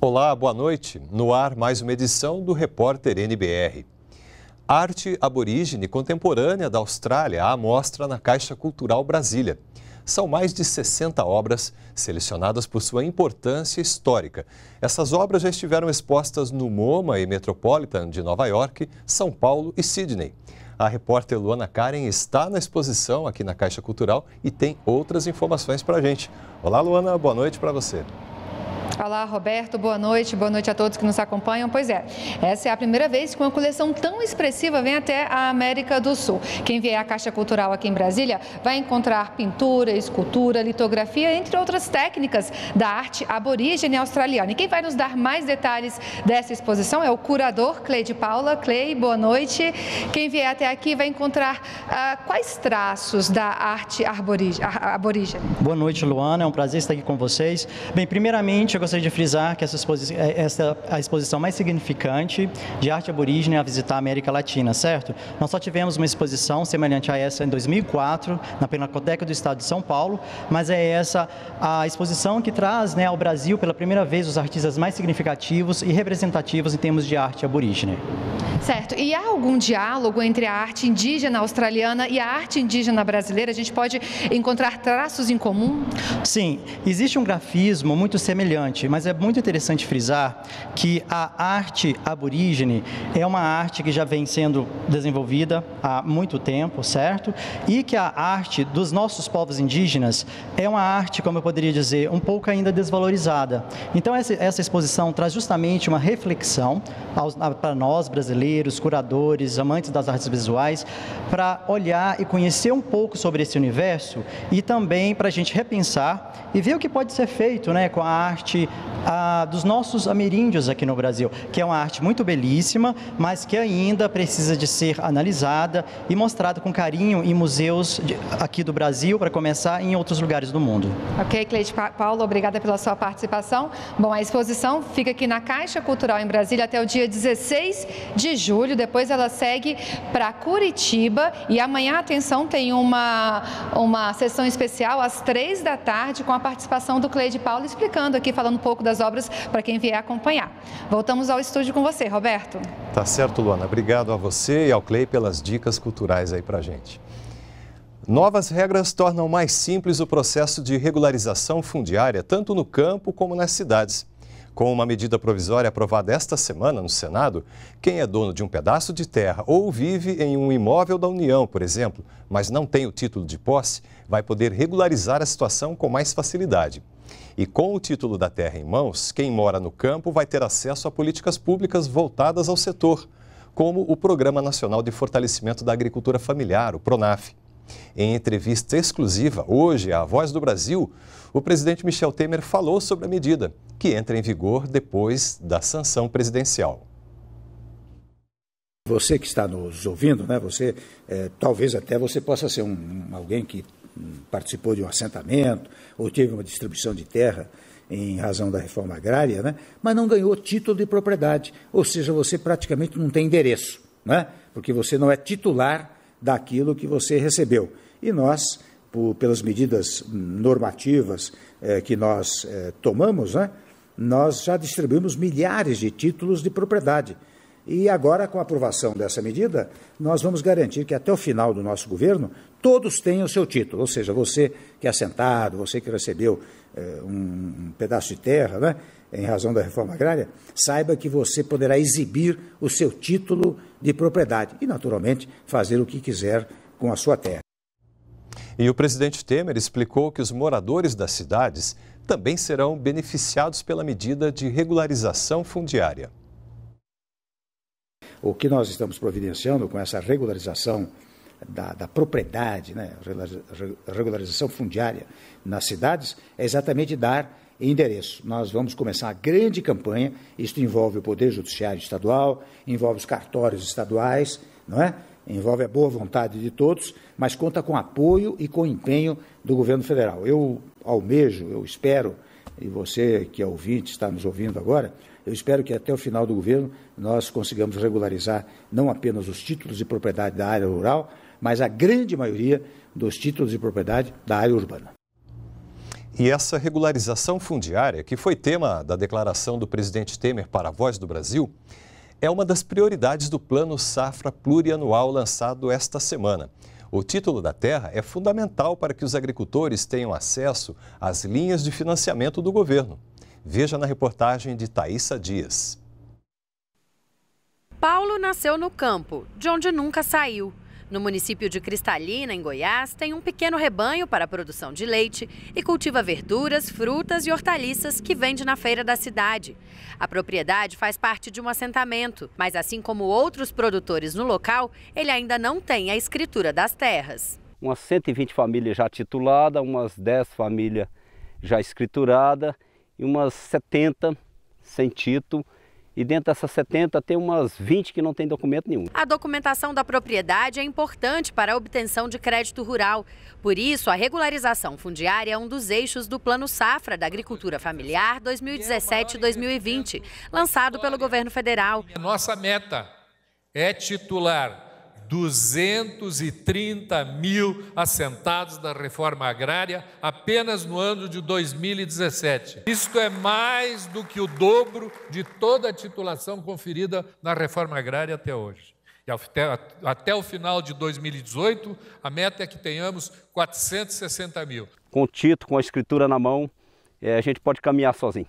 Olá, boa noite. No ar, mais uma edição do Repórter NBR. Arte aborígene contemporânea da Austrália à mostra na Caixa Cultural Brasília. São mais de 60 obras selecionadas por sua importância histórica. Essas obras já estiveram expostas no MoMA e Metropolitan de Nova York, São Paulo e Sydney. A repórter Luana Karen está na exposição aqui na Caixa Cultural e tem outras informações para a gente. Olá, Luana, boa noite para você. Olá, Roberto. Boa noite. Boa noite a todos que nos acompanham. Pois é, essa é a primeira vez que uma coleção tão expressiva vem até a América do Sul. Quem vier à Caixa Cultural aqui em Brasília vai encontrar pintura, escultura, litografia, entre outras técnicas da arte aborígene australiana. E quem vai nos dar mais detalhes dessa exposição é o curador Cleide Paula. Clay, boa noite. Quem vier até aqui vai encontrar ah, quais traços da arte aborígene. Boa noite, Luana. É um prazer estar aqui com vocês. Bem, primeiramente, eu gostaria de frisar que essa, exposi é, essa é a exposição mais significante de arte aborígene a visitar a América Latina, certo? Nós só tivemos uma exposição semelhante a essa em 2004, na Pinacoteca do Estado de São Paulo, mas é essa a exposição que traz né, ao Brasil pela primeira vez os artistas mais significativos e representativos em termos de arte aborígene. Certo. E há algum diálogo entre a arte indígena australiana e a arte indígena brasileira? A gente pode encontrar traços em comum? Sim. Existe um grafismo muito semelhante importante, mas é muito interessante frisar que a arte aborígene é uma arte que já vem sendo desenvolvida há muito tempo, certo? E que a arte dos nossos povos indígenas é uma arte, como eu poderia dizer, um pouco ainda desvalorizada. Então, essa, essa exposição traz justamente uma reflexão para nós, brasileiros, curadores, amantes das artes visuais, para olhar e conhecer um pouco sobre esse universo e também para a gente repensar e ver o que pode ser feito né, com a arte dos nossos ameríndios aqui no Brasil, que é uma arte muito belíssima, mas que ainda precisa de ser analisada e mostrada com carinho em museus de, aqui do Brasil, para começar, e em outros lugares do mundo. Ok, Cleide Paulo, obrigada pela sua participação. Bom, a exposição fica aqui na Caixa Cultural em Brasília até o dia 16 de julho, depois ela segue para Curitiba e amanhã, atenção, tem uma, uma sessão especial às três da tarde com a participação do Cleide Paulo explicando aqui, falando um pouco das obras para quem vier acompanhar. Voltamos ao estúdio com você, Roberto. Tá certo, Luana. Obrigado a você e ao Clay pelas dicas culturais aí para gente. Novas regras tornam mais simples o processo de regularização fundiária, tanto no campo como nas cidades. Com uma medida provisória aprovada esta semana no Senado, quem é dono de um pedaço de terra ou vive em um imóvel da União, por exemplo, mas não tem o título de posse, vai poder regularizar a situação com mais facilidade. E com o título da terra em mãos, quem mora no campo vai ter acesso a políticas públicas voltadas ao setor, como o Programa Nacional de Fortalecimento da Agricultura Familiar, o PRONAF. Em entrevista exclusiva hoje à Voz do Brasil, o presidente Michel Temer falou sobre a medida, que entra em vigor depois da sanção presidencial. Você que está nos ouvindo, né? Você, é, talvez até você possa ser um, um alguém que participou de um assentamento ou teve uma distribuição de terra em razão da reforma agrária, né? mas não ganhou título de propriedade, ou seja, você praticamente não tem endereço, né? porque você não é titular daquilo que você recebeu. E nós, por, pelas medidas normativas eh, que nós eh, tomamos, né? nós já distribuímos milhares de títulos de propriedade e agora, com a aprovação dessa medida, nós vamos garantir que até o final do nosso governo todos tenham o seu título, ou seja, você que é assentado, você que recebeu eh, um, um, pedaço de terra, né, em razão da reforma agrária, saiba que você poderá exibir o seu título de propriedade e, naturalmente, fazer o que quiser com a sua terra. E o presidente Temer explicou que os moradores das cidades também serão beneficiados pela medida de regularização fundiária. O que nós estamos providenciando com essa regularização da, da propriedade, né, regularização fundiária nas cidades, é exatamente dar endereço. Nós vamos começar a grande campanha. Isto envolve o Poder Judiciário Estadual, envolve os cartórios estaduais, não é? Envolve a boa vontade de todos, mas conta com apoio e com empenho do governo federal. Eu almejo, eu espero, e você que é ouvinte, está nos ouvindo agora, eu espero que até o final do governo nós consigamos regularizar não apenas os títulos de propriedade da área rural, mas a grande maioria dos títulos de propriedade da área urbana. E essa regularização fundiária, que foi tema da declaração do presidente Temer para a Voz do Brasil, é uma das prioridades do Plano Safra Plurianual lançado esta semana. O título da terra é fundamental para que os agricultores tenham acesso às linhas de financiamento do governo. Veja na reportagem de Thaisa Dias. Paulo nasceu no campo, de onde nunca saiu. No município de Cristalina, em Goiás, tem um pequeno rebanho para a produção de leite e cultiva verduras, frutas e hortaliças que vende na feira da cidade. A propriedade faz parte de um assentamento, mas assim como outros produtores no local, ele ainda não tem a escritura das terras. Umas 120 famílias já tituladas, umas 10 famílias já escriturada e umas 70 sem título e dentro dessas 70 tem umas 20 que não tem documento nenhum. A documentação da propriedade é importante para a obtenção de crédito rural. Por isso, a regularização fundiária é um dos eixos do Plano Safra da Agricultura Familiar 2017-2020, lançado pelo governo federal. Nossa meta é titular 230 mil assentados da reforma agrária apenas no ano de 2017. Isto é mais do que o dobro de toda a titulação conferida na reforma agrária até hoje. E até, até o final de 2018, a meta é que tenhamos 460 mil. Com o título, com a escritura na mão, é, a gente pode caminhar sozinho.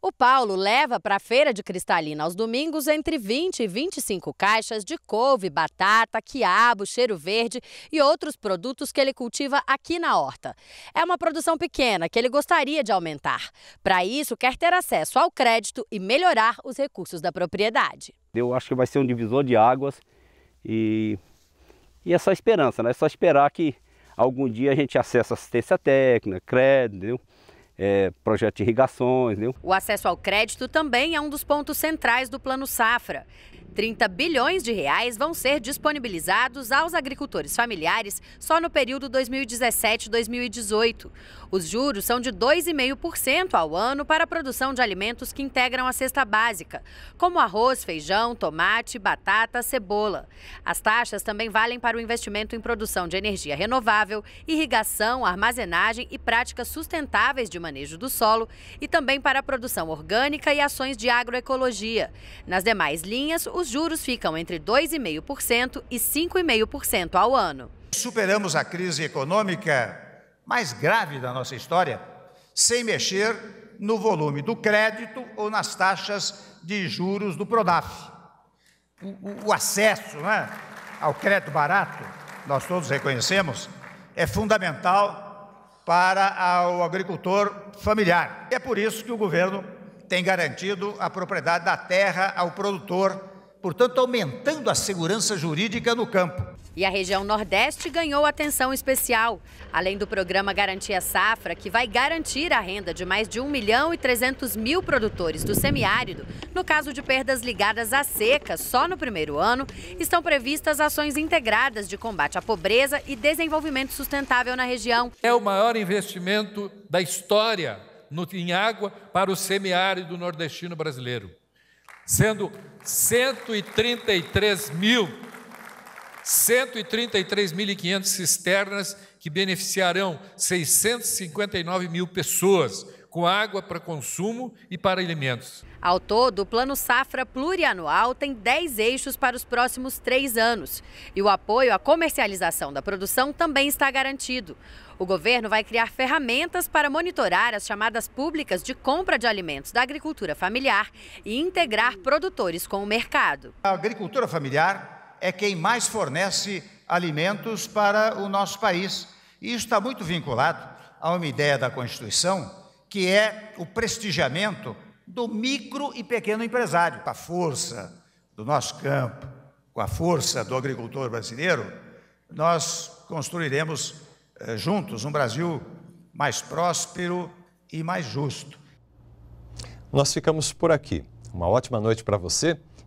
O Paulo leva para a feira de cristalina aos domingos entre 20 e 25 caixas de couve, batata, quiabo, cheiro verde e outros produtos que ele cultiva aqui na horta. É uma produção pequena que ele gostaria de aumentar. Para isso, quer ter acesso ao crédito e melhorar os recursos da propriedade. Eu acho que vai ser um divisor de águas e, e é só esperança, né? É só esperar que algum dia a gente acesse assistência técnica, crédito, entendeu? é, projeto de irrigações. O acesso ao crédito também é um dos pontos centrais do Plano Safra. 30 bilhões de reais vão ser disponibilizados aos agricultores familiares só no período 2017-2018. Os juros são de 2,5% ao ano para a produção de alimentos que integram a cesta básica, como arroz, feijão, tomate, batata, cebola. As taxas também valem para o investimento em produção de energia renovável, irrigação, armazenagem e práticas sustentáveis de manejo do solo e também para a produção orgânica e ações de agroecologia. Nas demais linhas, os juros ficam entre 2,5% e 5,5% ao ano. Superamos a crise econômica mais grave da nossa história, sem mexer no volume do crédito ou nas taxas de juros do Prodaf. O, o, o acesso né, ao crédito barato, nós todos reconhecemos, é fundamental para o agricultor familiar. É por isso que o governo tem garantido a propriedade da terra ao produtor, portanto, aumentando a segurança jurídica no campo. E a região Nordeste ganhou atenção especial, além do programa Garantia Safra, que vai garantir a renda de mais de 1 milhão e 300 mil produtores do semiárido. No caso de perdas ligadas à seca, só no primeiro ano, estão previstas ações integradas de combate à pobreza e desenvolvimento sustentável na região. É o maior investimento da história no, em água para o semiárido nordestino brasileiro, sendo 133 mil 133.500 cisternas que beneficiarão 659 mil pessoas com água para consumo e para alimentos. Ao todo, o Plano Safra Plurianual tem 10 eixos para os próximos três anos. E o apoio à comercialização da produção também está garantido. O governo vai criar ferramentas para monitorar as chamadas públicas de compra de alimentos da agricultura familiar e integrar produtores com o mercado. A agricultura familiar é quem mais fornece alimentos para o nosso país. E isso está muito vinculado a uma ideia da Constituição, que é o prestigiamento do micro e pequeno empresário, com a força do nosso campo, com a força do agricultor brasileiro, nós construiremos eh, juntos um Brasil mais próspero e mais justo. Nós ficamos por aqui. Uma ótima noite para você